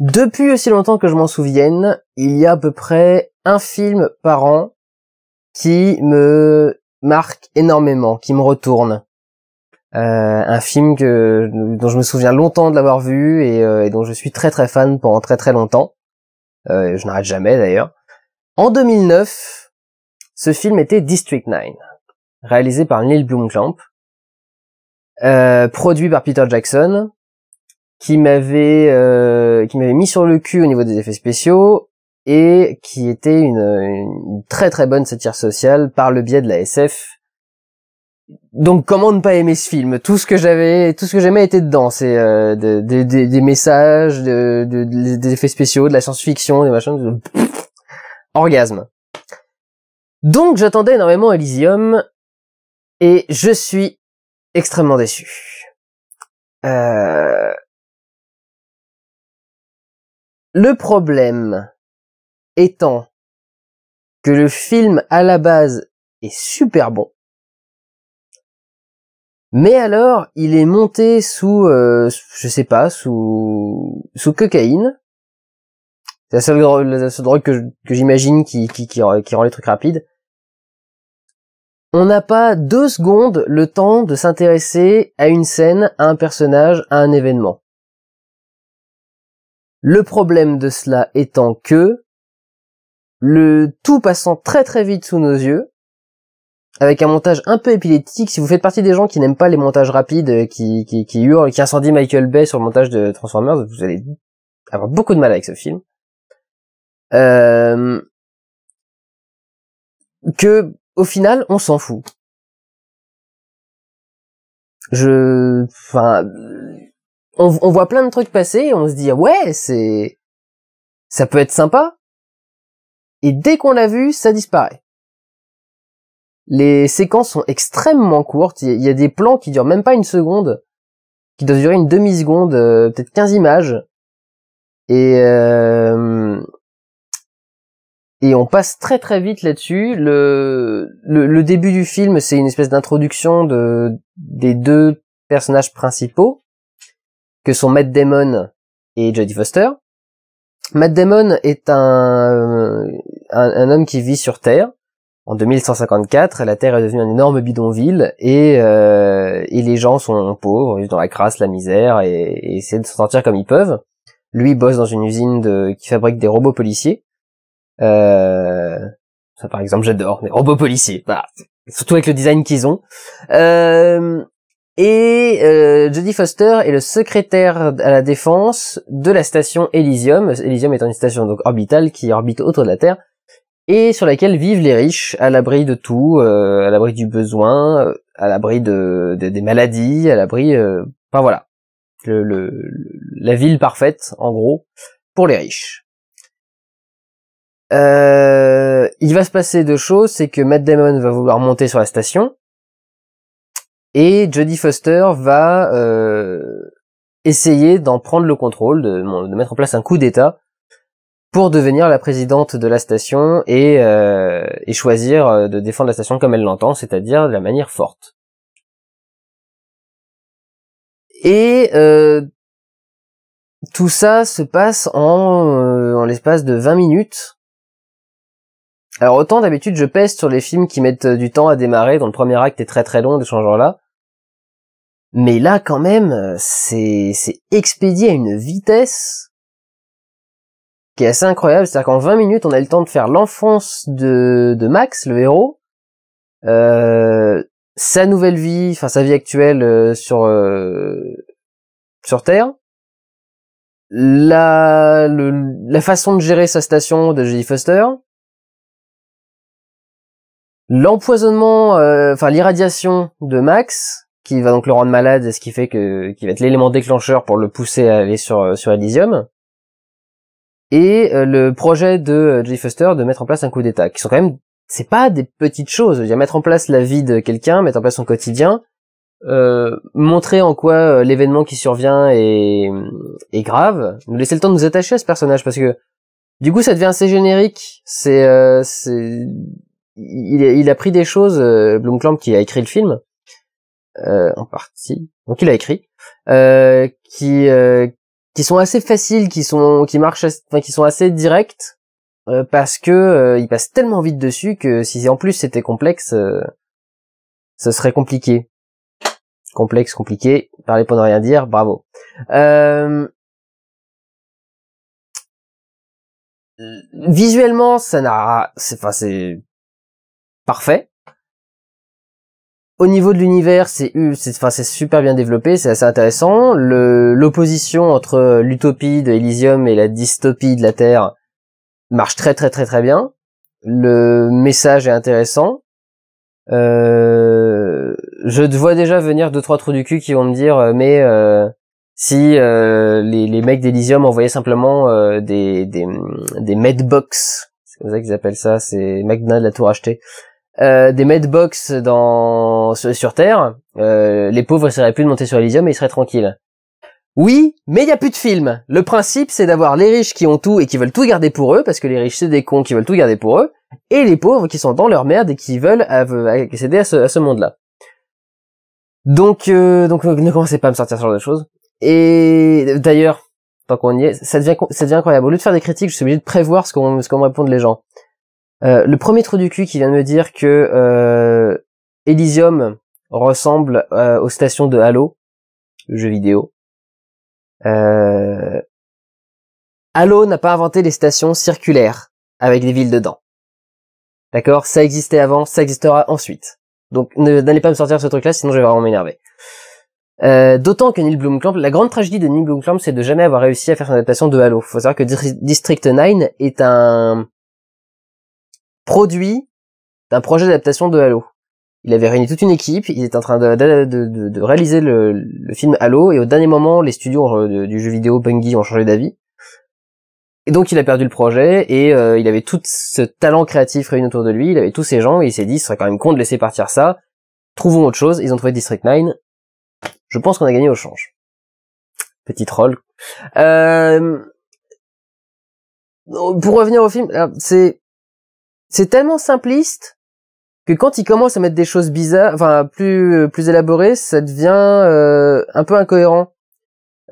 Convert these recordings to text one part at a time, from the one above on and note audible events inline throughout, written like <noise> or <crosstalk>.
Depuis aussi longtemps que je m'en souvienne, il y a à peu près un film par an qui me marque énormément, qui me retourne. Euh, un film que, dont je me souviens longtemps de l'avoir vu et, euh, dont je suis très très fan pendant très très longtemps. Euh, je n'arrête jamais d'ailleurs. En 2009, ce film était District 9, réalisé par Neil Blomkamp, produit par Peter Jackson, qui m'avait euh, qui m'avait mis sur le cul au niveau des effets spéciaux et qui était une, très très bonne satire sociale par le biais de la SF. Donc comment ne pas aimer ce film Tout ce que j'avais, tout ce que j'aimais était dedans. C'est euh, des messages, des effets spéciaux, de la science-fiction, des machins. orgasme. Donc j'attendais énormément Elysium et je suis extrêmement déçu. Euh, le problème étant que le film à la base est super bon, mais alors il est monté sous, euh, je sais pas, sous sous cocaïne. C'est la seule, drogue que, j'imagine qui rend les trucs rapides. On n'a pas deux secondes le temps de s'intéresser à une scène, à un personnage, à un événement. Le problème de cela étant que le tout passant très très vite sous nos yeux, avec un montage un peu épileptique, si vous faites partie des gens qui n'aiment pas les montages rapides, euh, qui, qui, qui hurlent, qui incendient Michael Bay sur le montage de Transformers, vous allez avoir beaucoup de mal avec ce film. Euh, que au final on s'en fout. Je, enfin, on, voit plein de trucs passer, et on se dit ouais, c'est ça peut être sympa. Et dès qu'on l'a vu, ça disparaît. Les séquences sont extrêmement courtes, il y a des plans qui durent même pas une seconde, qui doivent durer une demi-seconde, euh, peut-être 15 images. Et euh... et on passe très très vite là-dessus. Le... le, le début du film, c'est une espèce d'introduction de des deux personnages principaux que sont Matt Damon et Jodie Foster. Matt Damon est un, euh, un, homme qui vit sur Terre. En 2154, la Terre est devenue un énorme bidonville et, euh, et les gens sont pauvres, vivent dans la crasse, la misère et, essaient de s'en sortir comme ils peuvent. Lui bosse dans une usine de, qui fabrique des robots policiers. Euh, ça par exemple j'adore, mais robots policiers, surtout avec le design qu'ils ont. Euh, et euh, Jodie Foster est le secrétaire à la défense de la station Elysium. Elysium étant une station donc orbitale qui orbite autour de la Terre et sur laquelle vivent les riches à l'abri de tout, euh, à l'abri du besoin, euh, à l'abri de, des maladies, à l'abri, euh, enfin voilà, le, la ville parfaite en gros pour les riches. Euh, il va se passer deux choses, c'est que Matt Damon va vouloir monter sur la station et Jodie Foster va euh, essayer d'en prendre le contrôle, de, mettre en place un coup d'État pour devenir la présidente de la station et, euh, et choisir euh, de défendre la station comme elle l'entend, c'est-à-dire de la manière forte. Et euh, tout ça se passe en, en l'espace de 20 minutes. Alors autant d'habitude je pèse sur les films qui mettent du temps à démarrer, dont le premier acte est très très long de ce genre-là. Mais là, quand même, euh, c'est, c'est expédié à une vitesse qui est assez incroyable. C'est-à-dire qu'en 20 minutes, on a le temps de faire l'enfance de, de Max, le héros, euh, sa nouvelle vie, enfin sa vie actuelle euh, sur sur Terre, la la façon de gérer sa station de Julie Foster, l'empoisonnement, enfin l'irradiation de Max, qui va donc le rendre malade et ce qui fait que qui va être l'élément déclencheur pour le pousser à aller sur sur Elysium et euh, le projet de euh, Jay Foster de mettre en place un coup d'état qui sont quand même c'est pas des petites choses dire mettre en place la vie de quelqu'un mettre en place son quotidien euh, montrer en quoi l'événement qui survient est, grave nous laisser le temps de nous attacher à ce personnage parce que du coup ça devient assez générique c'est il, a pris des choses euh, Blomkamp qui a écrit le film euh, en partie, donc il a écrit, euh, qui euh, qui sont assez faciles, qui sont qui marchent, enfin qui sont assez directes parce que il passe tellement vite dessus que si en plus c'était complexe, ce serait compliqué, complexe, compliqué, parler pour ne rien dire, bravo. visuellement, ça n'a, enfin c'est parfait au niveau de l'univers, c'est enfin super bien développé, c'est assez intéressant. L'opposition entre l'utopie de Elysium et la dystopie de la Terre marche très très très très bien. Le message est intéressant. Euh, je vois déjà venir deux trois trous du cul qui vont me dire euh, mais euh, si les, les, mecs d'Elysium envoyaient simplement des des des medbox, c'est comme ça qu'ils appellent ça, c'est McDonald's la tour achetée. Euh, des medbox dans sur, Terre, euh, les pauvres seraient plus de monter sur Elysium et ils seraient tranquilles. Oui, mais il y a plus de films. Le principe, c'est d'avoir les riches qui ont tout et qui veulent tout garder pour eux, parce que les riches c'est des cons qui veulent tout garder pour eux, et les pauvres qui sont dans leur merde et qui veulent accéder à ce, monde-là. Euh, donc, donc ne commencez pas à me sortir ce genre de choses. Et d'ailleurs, tant qu'on y est, ça devient, ça incroyable. Au lieu de faire des critiques, je suis obligé de prévoir ce qu'on, ce qu'on répondent les gens. Euh, le premier trou du cul qui vient de me dire que euh, Elysium ressemble euh, aux stations de Halo, le jeu vidéo. Halo n'a pas inventé les stations circulaires avec des villes dedans. D'accord Ça existait avant, ça existera ensuite. Donc n'allez pas me sortir ce truc-là, sinon je vais vraiment m'énerver. D'autant que Neil Blomkamp, la grande tragédie de Neil Blomkamp, c'est de jamais avoir réussi à faire une adaptation de Halo. Faut savoir que District 9 est un produit d'un projet d'adaptation de Halo. Il avait réuni toute une équipe, il était en train de, réaliser le, film Halo, et au dernier moment, les studios du jeu vidéo Bungie ont changé d'avis. Et donc il a perdu le projet, et euh, il avait tout ce talent créatif réuni autour de lui, il avait tous ces gens, et il s'est dit, ce serait quand même con de laisser partir ça, trouvons autre chose, ils ont trouvé District 9, je pense qu'on a gagné au change. Petit troll. Euh, pour revenir au film, c'est c'est tellement simpliste que quand il commence à mettre des choses bizarres, enfin plus plus élaborées, ça devient euh, un peu incohérent.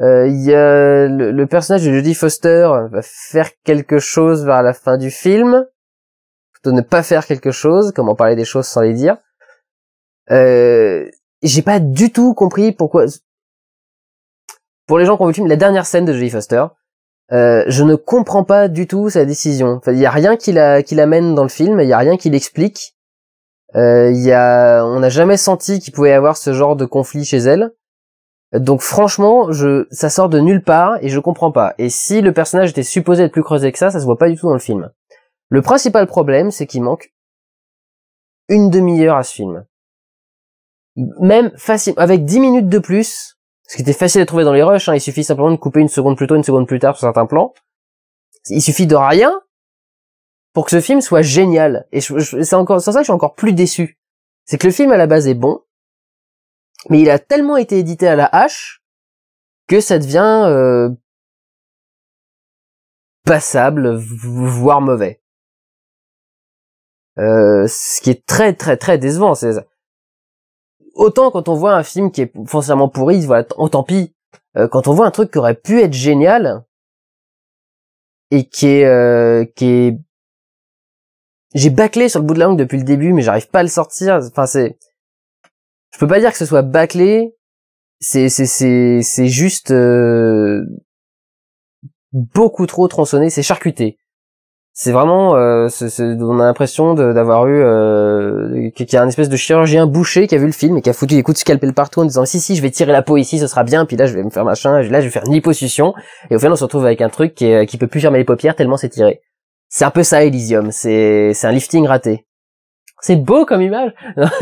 Euh, il y a le, personnage de Jody Foster va faire quelque chose vers la fin du film, plutôt ne pas faire quelque chose, comment parler des choses sans les dire. Euh, j'ai pas du tout compris pourquoi. Pour les gens qui ont vu le film, la dernière scène de Jody Foster, euh, je ne comprends pas du tout sa décision. Il n'y a rien qui l'amène dans le film, il n'y a rien qui l'explique. Euh, a, on n'a jamais senti qu'il pouvait y avoir ce genre de conflit chez elle. Donc franchement, je, ça sort de nulle part et je comprends pas. Et si le personnage était supposé être plus creusé que ça, ça se voit pas du tout dans le film. Le principal problème, c'est qu'il manque une demi-heure à ce film. Même facile, avec dix minutes de plus, ce qui était facile à trouver dans les rushs, hein, il suffit simplement de couper une seconde plus tôt, une seconde plus tard sur certains plans. Il suffit de rien pour que ce film soit génial. Et c'est encore sans ça que je suis encore plus déçu. C'est que le film à la base est bon, mais il a tellement été édité à la hache que ça devient euh, passable, voire mauvais. Euh, ce qui est très très très décevant, c'est autant quand on voit un film qui est forcément pourri, voilà, oh, tant pis. Euh, quand on voit un truc qui aurait pu être génial et qui est, euh, qui est, j'ai bâclé sur le bout de la langue depuis le début, mais j'arrive pas à le sortir. Enfin, c'est, je peux pas dire que ce soit bâclé. C'est, c'est, c'est, c'est juste euh, beaucoup trop tronçonné, c'est charcuté c'est vraiment euh, on a l'impression de d'avoir eu euh, qu'il y a un espèce de chirurgien bouché qui a vu le film et qui a foutu des coups de scalpel partout en disant si si je vais tirer la peau ici ce sera bien puis là je vais me faire machin là je vais faire une liposuction et au final on se retrouve avec un truc qui, peut plus fermer les paupières tellement c'est tiré c'est un peu ça Elysium c'est c'est un lifting raté c'est beau comme image <laughs>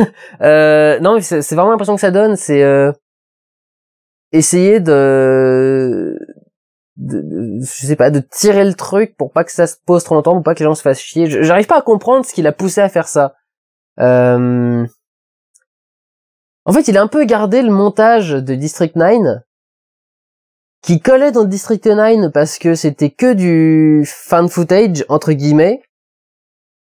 euh, non c'est vraiment l'impression que ça donne c'est euh, essayer de de, je sais pas de tirer le truc pour pas que ça se pose trop longtemps pour pas que les gens se fassent chier j'arrive pas à comprendre ce qui l'a poussé à faire ça euh... en fait il a un peu gardé le montage de District 9 qui collait dans District 9 parce que c'était que du fan footage entre guillemets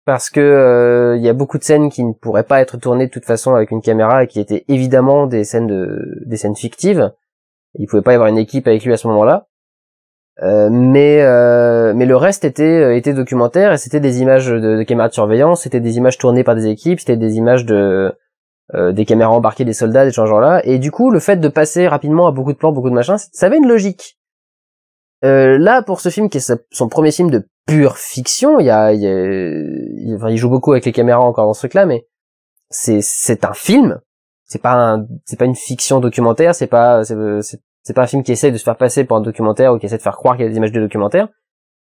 parce que euh, il y a beaucoup de scènes qui ne pourraient pas être tournées de toute façon avec une caméra et qui étaient évidemment des scènes de des scènes fictives. Il pouvait pas y avoir une équipe avec lui à ce moment-là. Euh, mais euh, mais le reste était euh, était documentaire et c'était des images de, caméras de surveillance, c'était des images tournées par des équipes, c'était des images de des caméras embarquées des soldats, des gens genre là. Et du coup, le fait de passer rapidement à beaucoup de plans, beaucoup de machins, ça avait une logique. là, pour ce film qui est son premier film de pure fiction, il y a, il, joue beaucoup avec les caméras encore dans ce truc-là, mais c'est c'est un film. C'est pas un, c'est pas une fiction documentaire. C'est pas c'est c'est pas un film qui essaie de se faire passer pour un documentaire ou qui essaie de faire croire qu'il y a des images de documentaire.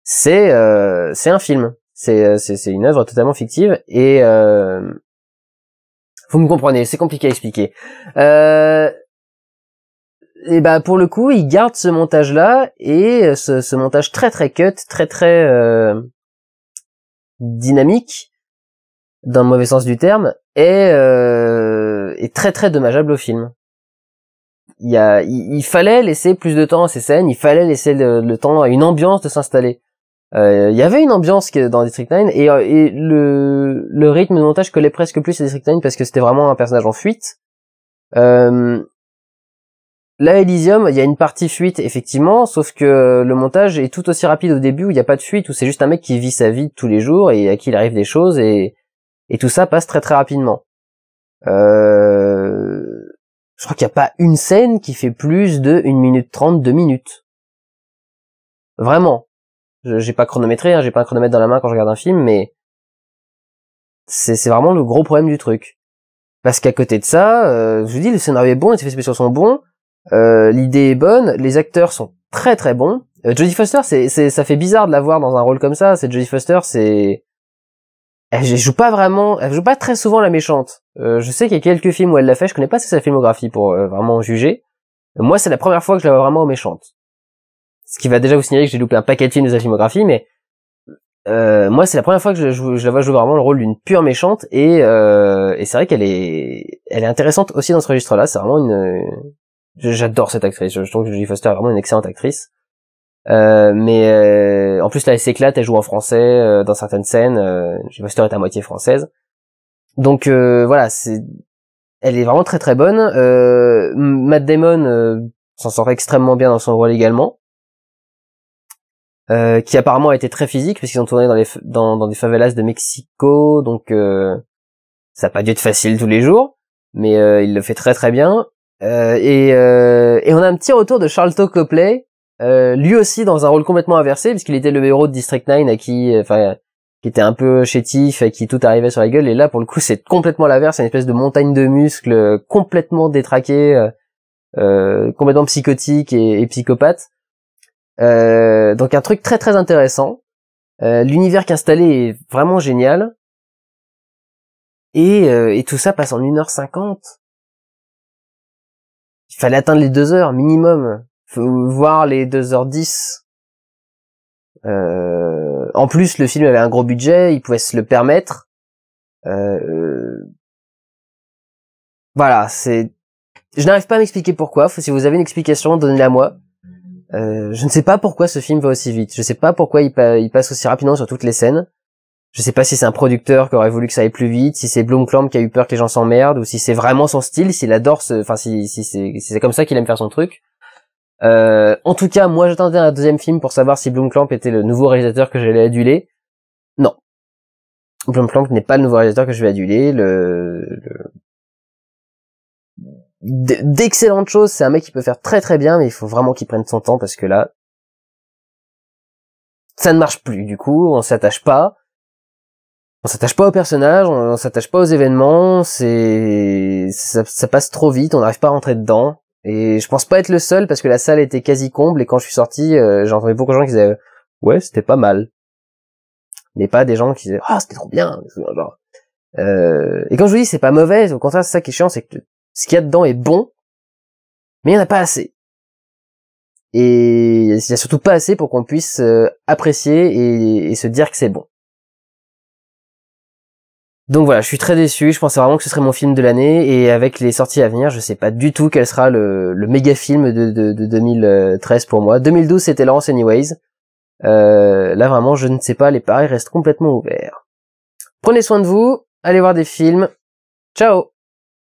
C'est euh, c'est un film. Euh, c'est c'est une œuvre totalement fictive et euh, vous me comprenez, c'est compliqué à expliquer. Euh, et bah pour le coup, il garde ce montage là et euh, ce, montage très très cut, très très dynamique dans le mauvais sens du terme est, est très très dommageable au film il, a, il, fallait laisser plus de temps à ces scènes, il fallait laisser le, temps à une ambiance de s'installer. Euh, il y avait une ambiance dans District 9 et, euh, et le, le, rythme de montage collait presque plus à District 9 parce que c'était vraiment un personnage en fuite. Euh, là, Elysium, il y a une partie fuite effectivement, sauf que le montage est tout aussi rapide au début où il n'y a pas de fuite, où c'est juste un mec qui vit sa vie tous les jours et à qui il arrive des choses et, et tout ça passe très très rapidement. Euh, je crois qu'il n'y a pas une scène qui fait plus de 1 minute trente, deux minutes. Vraiment. J'ai pas chronométré, hein, j'ai pas un chronomètre dans la main quand je regarde un film, mais c'est vraiment le gros problème du truc. Parce qu'à côté de ça, euh, je vous dis, le scénario est bon, les effets spéciaux sont bons, euh, l'idée est bonne, les acteurs sont très très bons. Euh, Jodie Foster, c'est ça fait bizarre de la voir dans un rôle comme ça. C'est Jodie Foster, c'est elle, joue pas vraiment, elle joue pas très souvent la méchante. Euh, je sais qu'il y a quelques films où elle l'a fait, je connais pas sa filmographie pour euh, vraiment juger. Euh, moi, c'est la première fois que je la vois vraiment méchante. Ce qui va déjà vous signaler que j'ai loupé un paquet de films de sa filmographie, mais moi, c'est la première fois que je, la vois jouer vraiment le rôle d'une pure méchante, et, et c'est vrai qu'elle est, elle est intéressante aussi dans ce registre-là. C'est vraiment une, j'adore cette actrice. je trouve que Julie Foster est vraiment une excellente actrice. Euh, mais euh, en plus là elle s'éclate, elle joue en français euh, dans certaines scènes. Euh, Master est à moitié française, donc voilà, c'est elle est vraiment très très bonne. Matt Damon s'en sort extrêmement bien dans son rôle également, qui apparemment a été très physique puisqu'ils ont tourné dans, les, dans, dans des favelas de Mexico, donc ça n'a pas dû être facile tous les jours, mais il le fait très très bien. et, et on a un petit retour de Charlton Copley, euh, lui aussi dans un rôle complètement inversé, puisqu'il était le héros de District 9 à qui, euh, enfin, qui était un peu chétif, et qui tout arrivait sur la gueule, et là pour le coup c'est complètement l'averse c'est une espèce de montagne de muscles euh, complètement détraqué, euh, complètement psychotique et, psychopathe. donc un truc très très intéressant. L'univers qu'installé est vraiment génial. Et, et tout ça passe en 1h50 il fallait atteindre les deux heures minimum voir les 2h10. Euh, en plus, le film avait un gros budget, il pouvait se le permettre. Euh, voilà, c'est. Je n'arrive pas à m'expliquer pourquoi. si vous avez une explication, donnez-la moi. Euh, je ne sais pas pourquoi ce film va aussi vite. Je ne sais pas pourquoi il, passe aussi rapidement sur toutes les scènes. Je ne sais pas si c'est un producteur qui aurait voulu que ça aille plus vite, si c'est Blomkamp qui a eu peur que les gens s'emmerdent, ou si c'est vraiment son style, s'il adore ce, enfin si, c'est comme ça qu'il aime faire son truc. Euh, en tout cas, moi j'attendais un deuxième film pour savoir si Clamp était le nouveau réalisateur que j'allais aduler. Non. Clamp n'est pas le nouveau réalisateur que je vais aduler. Le, le... D'excellentes choses, c'est un mec qui peut faire très très bien, mais il faut vraiment qu'il prenne son temps parce que là, ça ne marche plus. Du coup, on s'attache pas. On s'attache pas aux personnages, on, s'attache pas aux événements, c'est ça passe trop vite, on n'arrive pas à rentrer dedans. Et je pense pas être le seul parce que la salle était quasi comble et quand je suis sorti, euh, j'ai beaucoup de gens qui disaient ouais c'était pas mal, mais pas des gens qui disaient ah c'était trop bien. Genre. Euh, et quand je vous dis c'est pas mauvais, au contraire c'est ça qui est chiant, c'est que ce qu'il y a dedans est bon, mais il y en a pas assez. Et il y a surtout pas assez pour qu'on puisse euh, apprécier et, se dire que c'est bon. Donc voilà, je suis très déçu. Je pensais vraiment que ce serait mon film de l'année et avec les sorties à venir, je sais pas du tout quel sera le, méga film de, 2013 pour moi. 2012 c'était Lawrence Anyways. Euh, là vraiment, je ne sais pas. Les paris restent complètement ouverts. Prenez soin de vous. Allez voir des films. Ciao.